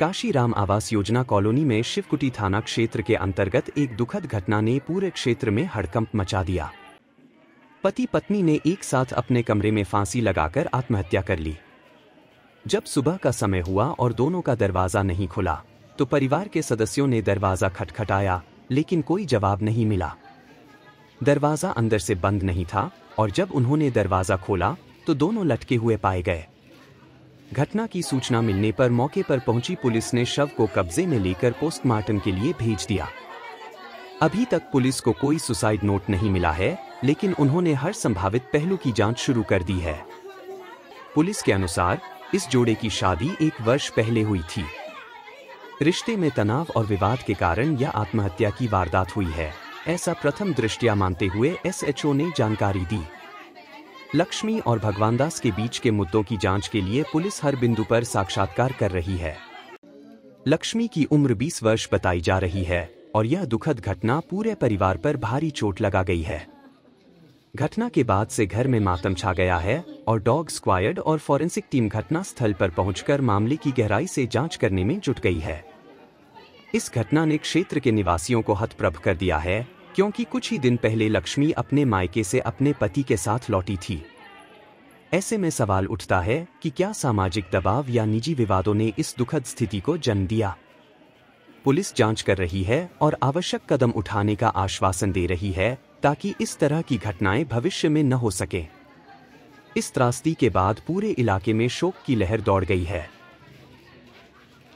काशी राम आवास योजना कॉलोनी में शिवकुटी थाना क्षेत्र के अंतर्गत एक दुखद घटना ने पूरे क्षेत्र में हड़कंप मचा दिया पति पत्नी ने एक साथ अपने कमरे में फांसी लगाकर आत्महत्या कर ली जब सुबह का समय हुआ और दोनों का दरवाजा नहीं खुला तो परिवार के सदस्यों ने दरवाजा खटखटाया लेकिन कोई जवाब नहीं मिला दरवाजा अंदर से बंद नहीं था और जब उन्होंने दरवाजा खोला तो दोनों लटके हुए पाए गए घटना की सूचना मिलने पर मौके पर पहुंची पुलिस ने शव को कब्जे में लेकर पोस्टमार्टम के लिए भेज दिया अभी तक पुलिस को कोई सुसाइड नोट नहीं मिला है लेकिन उन्होंने हर संभावित पहलू की जांच शुरू कर दी है पुलिस के अनुसार इस जोड़े की शादी एक वर्ष पहले हुई थी रिश्ते में तनाव और विवाद के कारण यह आत्महत्या की वारदात हुई है ऐसा प्रथम दृष्टिया मानते हुए एसएचओ ने जानकारी दी लक्ष्मी और भगवान दास के बीच के मुद्दों की जांच के लिए पुलिस हर बिंदु पर साक्षात्कार कर रही है लक्ष्मी की उम्र 20 वर्ष बताई जा रही है और यह दुखद घटना पूरे परिवार पर भारी चोट लगा गई है घटना के बाद से घर में मातम छा गया है और डॉग स्क्वायड और फॉरेंसिक टीम घटना स्थल पर पहुंचकर मामले की गहराई से जांच करने में जुट गई है इस घटना ने क्षेत्र के निवासियों को हतप्रभ कर दिया है क्योंकि कुछ ही दिन पहले लक्ष्मी अपने मायके से अपने पति के साथ लौटी थी ऐसे में सवाल उठता है कि क्या सामाजिक दबाव या निजी विवादों ने इस दुखद स्थिति को जन्म दिया पुलिस जांच कर रही है और आवश्यक कदम उठाने का आश्वासन दे रही है ताकि इस तरह की घटनाएं भविष्य में न हो सके इस त्रासदी के बाद पूरे इलाके में शोक की लहर दौड़ गई है